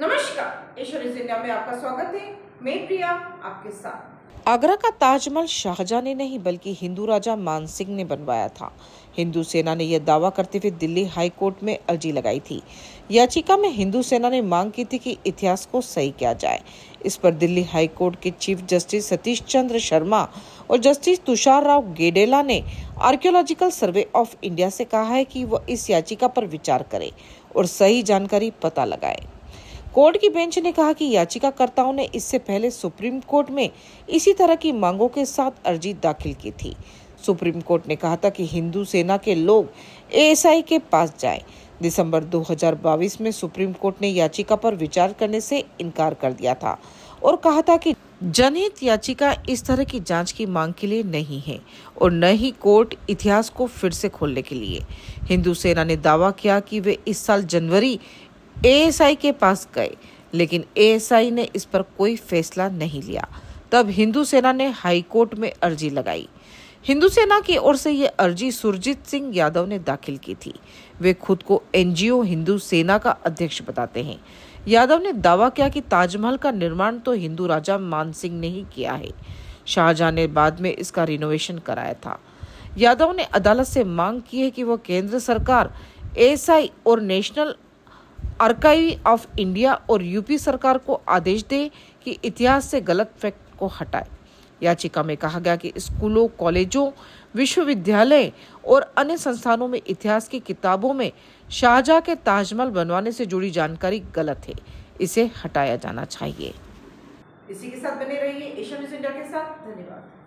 नमस्कार में आपका स्वागत है मैं प्रिया आपके साथ आगरा का ताजमहल शाहजहां ने नहीं बल्कि हिंदू राजा मान सिंह ने बनवाया था हिंदू सेना ने यह दावा करते हुए दिल्ली हाई कोर्ट में अर्जी लगाई थी याचिका में हिंदू सेना ने मांग की थी कि इतिहास को सही किया जाए इस पर दिल्ली हाई कोर्ट के चीफ जस्टिस सतीश चंद्र शर्मा और जस्टिस तुषार राव गेडेला ने आर्कियोलॉजिकल सर्वे ऑफ इंडिया से कहा है कि वह इस याचिका पर विचार करे और सही जानकारी पता लगाए कोर्ट की बेंच ने कहा कि याचिकाकर्ताओं ने इससे पहले सुप्रीम कोर्ट में इसी तरह की मांगों के साथ अर्जी दाखिल की थी सुप्रीम कोर्ट ने कहा था कि हिंदू सेना के लोग एएसआई के पास जाए दिसंबर 2022 में सुप्रीम कोर्ट ने याचिका पर विचार करने से इनकार कर दिया था और कहा था कि जनहित याचिका इस तरह की जांच की मांग के लिए नहीं है और न ही कोर्ट इतिहास को फिर से खोलने के लिए हिंदू सेना ने दावा किया कि वे इस साल जनवरी एएसआई के पास गए लेकिन एएसआई ने इस पर कोई फैसला नहीं लिया तब हिंदू सेना ने हाईकोर्ट में अर्जी लगाई हिंदू सेना की ओर से ये अर्जी सुरजीत सिंह यादव ने दाखिल की थी वे खुद को एनजीओ हिंदू सेना का अध्यक्ष बताते हैं यादव ने दावा किया कि ताजमहल का निर्माण तो हिंदू राजा मान सिंह ने ही किया है शाहजहां ने बाद में इसका रिनोवेशन कराया था यादव ने अदालत से मांग की है कि वह केंद्र सरकार एस और नेशनल आर्काइव ऑफ इंडिया और यूपी सरकार को आदेश दे कि इतिहास से गलत फैक्ट को हटाए याचिका में कहा गया कि स्कूलों कॉलेजों विश्वविद्यालय और अन्य संस्थानों में इतिहास की किताबों में शाहजहाँ के ताजमहल बनवाने से जुड़ी जानकारी गलत है इसे हटाया जाना चाहिए इसी के साथ बने रहिए एशिया न्यूज इंडिया के साथ धन्यवाद